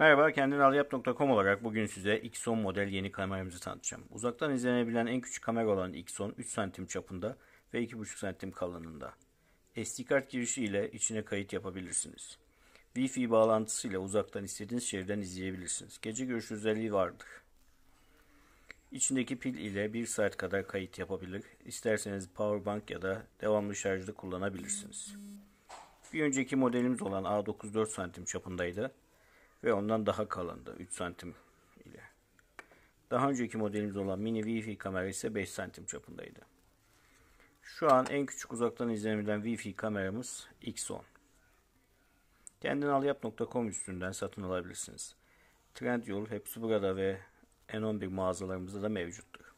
Merhaba, kendinalalyap.com olarak bugün size Xon model yeni kameramızı tanıtacağım. Uzaktan izlenebilen en küçük kamera olan Xon 3 cm çapında ve 2,5 cm kalınlığında. SD kart girişi ile içine kayıt yapabilirsiniz. Wi-Fi bağlantısıyla uzaktan istediğiniz şehirden izleyebilirsiniz. Gece görüş özelliği vardır. İçindeki pil ile 1 saat kadar kayıt yapabilir. İsterseniz powerbank ya da devamlı şarjda kullanabilirsiniz. Bir önceki modelimiz olan a 9 4 cm çapındaydı ve ondan daha kalındı 3 santim ile. Daha önceki modelimiz olan mini Wi-Fi kamera ise 5 santim çapındaydı. Şu an en küçük uzaktan izlenimden Wi-Fi kameramız X10. Kendinalyap.com üstünden satın alabilirsiniz. Trendyol hepsi burada ve N11 mağazalarımızda da mevcuttur.